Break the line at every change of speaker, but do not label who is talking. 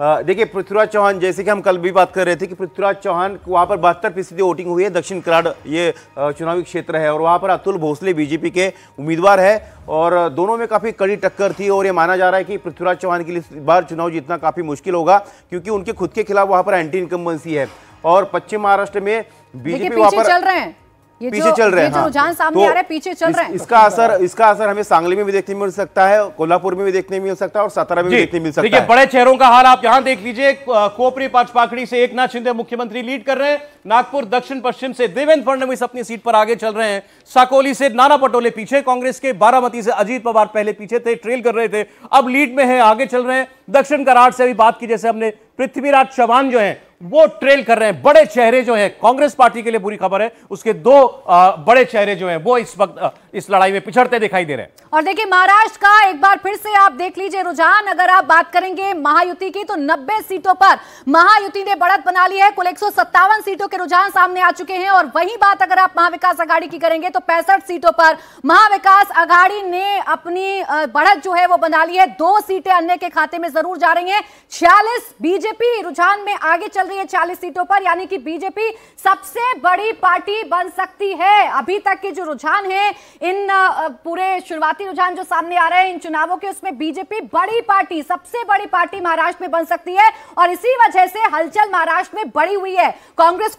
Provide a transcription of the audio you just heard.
हाँ, देखिए पृथ्वीराज चौहान जैसे कि हम कल भी बात कर रहे थे कि पृथ्वीराज चौहान वहाँ पर बहत्तर फीसदी वोटिंग हुई है दक्षिण कराड़ ये चुनावी क्षेत्र है और वहाँ पर अतुल भोसले बीजेपी के उम्मीदवार है और दोनों में काफ़ी कड़ी टक्कर थी और ये माना जा रहा है कि पृथ्वीराज चौहान के लिए इस बार चुनाव जीतना काफ़ी मुश्किल होगा क्योंकि उनके खुद के खिलाफ वहाँ पर एंटी इनकम्बेंसी है और पश्चिम महाराष्ट्र में बीजेपी वहाँ पर चल
रहे हैं ये पीछे चल रहे हैं हाँ। रुझान सामने तो आ रहा है पीछे चल इस, रहे हैं इसका असर
इसका असर हमें सांगली में भी देखने मिल सकता है कोल्हापुर में भी देखने मिल सकता है और सतारा में भी देखने मिल सकता है बड़े
चेहरों का हाल आप यहाँ देख लीजिए कोपरी पाचपाखड़ी से एक नाथ शिंदे मुख्यमंत्री लीड कर रहे हैं नागपुर दक्षिण पश्चिम से देवेंद्र फडणवीस अपनी सीट पर आगे चल रहे हैं साकोली से नाना पटोले पीछे कांग्रेस के बारामती से अजीत पवार पहले पीछे थे ट्रेल कर रहे थे अब लीड में है आगे चल रहे हैं दक्षिण कराड़ से भी बात की जैसे हमने पृथ्वीराज चौहान जो है वो ट्रेल कर रहे हैं बड़े चेहरे जो हैं कांग्रेस पार्टी के लिए बुरी खबर है उसके दो आ, बड़े चेहरे जो हैं वो इस वक्त इस लड़ाई में पिछड़ते दिखाई दे रहे हैं
और देखिए महाराष्ट्र का एक बार फिर से आप देख लीजिए रुझान अगर आप बात करेंगे महायुति की तो 90 सीटों पर महायुति ने बढ़त बना ली है कुल एक सीटों के रुझान सामने आ चुके हैं और वही बात अगर आप महाविकास अघाड़ी की करेंगे तो पैंसठ सीटों पर महाविकास अघाड़ी ने अपनी बढ़त जो है वो बना ली है दो सीटें अन्य के खाते में जरूर जा रही है छियालीस बीजेपी रुझान में आगे चल चल रही है 40 सीटों पर यानी कि बीजेपी सबसे बड़ी पार्टी बन सकती है अभी तक के जो रुझान है इन पूरे शुरुआती रुझान जो सामने आ रहे हैं इन चुनावों के उसमें बीजेपी बड़ी पार्टी सबसे बड़ी पार्टी महाराष्ट्र में बन सकती है और इसी वजह से हलचल महाराष्ट्र में बड़ी हुई है कांग्रेस